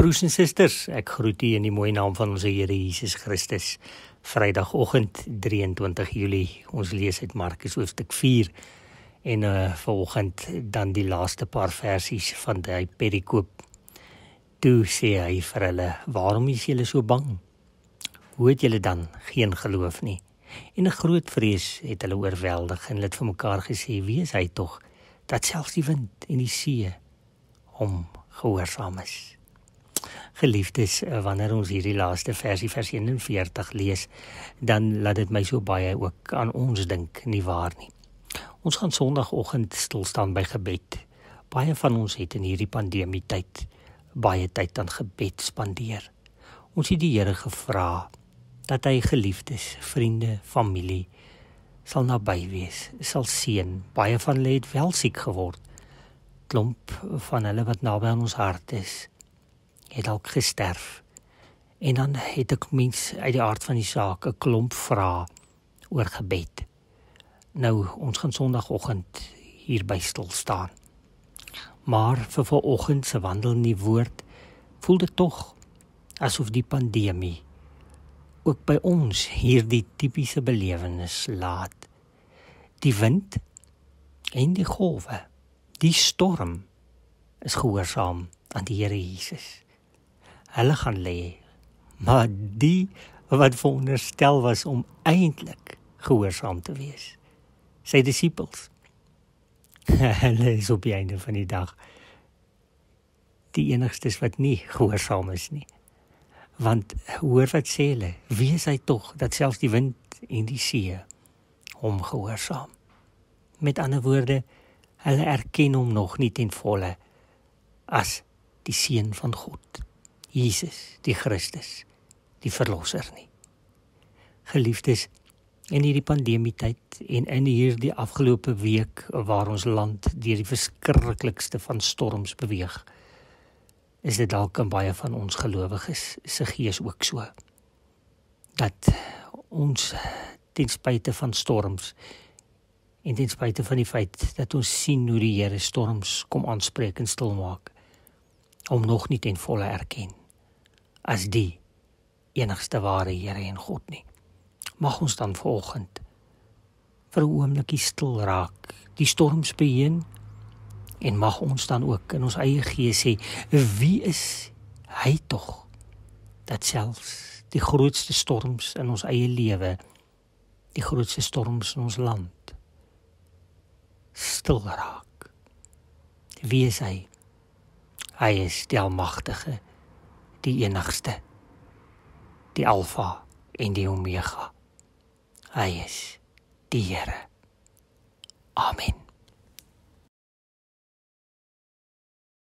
Broers en susters, ek groet u in die mooi naam van ons Here Jesus Christus. Vrydagoggend 23 Julie. Ons lees uit Markus hoofstuk 4 en uh eh, vanoggend dan die laaste paar versies van daai perikoop. Toe sê hy vir hulle: "Waarom is julle so bang? Hoe het julle dan geen geloof nie?" En 'n groot vrees het hulle oorweldig en hulle het vir mekaar gesê: "Wie is hy tog dat selfs die wind en die see hom gehoorsaam is?" geliefdes eh, wanneer ons hierdie laaste versie vers 41 lees dan laat dit my so baie ook aan ons dink nie waar nie ons gaan sonoggend stil staan by gebed baie van ons het in hierdie pandemie tyd baie tyd aan gebed spandeer ons het die Here gevra dat hy geliefdes vriende familie sal naby wees sal seën baie van hulle het wel siek geword klomp van hulle wat naby aan ons hart is het dalk gesterf. En dan het ek mens uit die aard van die saak 'n klomp vra oor gebed. Nou ons gaan Sondagoggend hier by stil staan. Maar vir vanoggend se wandel in die woord voel dit tog asof die pandemie ook by ons hierdie tipiese belewenis laat. Die wind en die golwe, die storm is gehoorsaam aan die Here Jesus hulle gaan lê. Maar die wat veronderstel was om eintlik gehoorsaam te wees, sy disippels. Hulle is op die einde van die dag die enigstes wat nie gehoorsaam is nie. Want hoor wat sê hulle? Wie is hy tog dat selfs die wind en die see hom gehoorsaam? Met ander woorde, hulle erken hom nog nie ten volle as die seun van God nie. Jesus, die Christus, die verlosser nie. Geliefdes, in hierdie pandemietyd en in hierdie afgelope week waar ons land deur die verskriklikste van storms beweeg, is dit dalk in baie van ons gelowiges se gees ook so dat ons ten spyte van storms en ten spyte van die feit dat ons sien hoe die Here storms kom aanspreek en stil maak om nog nie ten volle erken as die enigste ware Here en God nie. Mag ons dan vanoggend vir 'n oomblikie stil raak, die storms beheen en mag ons dan ook in ons eie gees sê, wie is hy tog dat selfs die grootste storms in ons eie lewe, die grootste storms in ons land stil raak. Wie is hy? Hy is die almagtige die enigste die alfa en die omega hy is die Here amen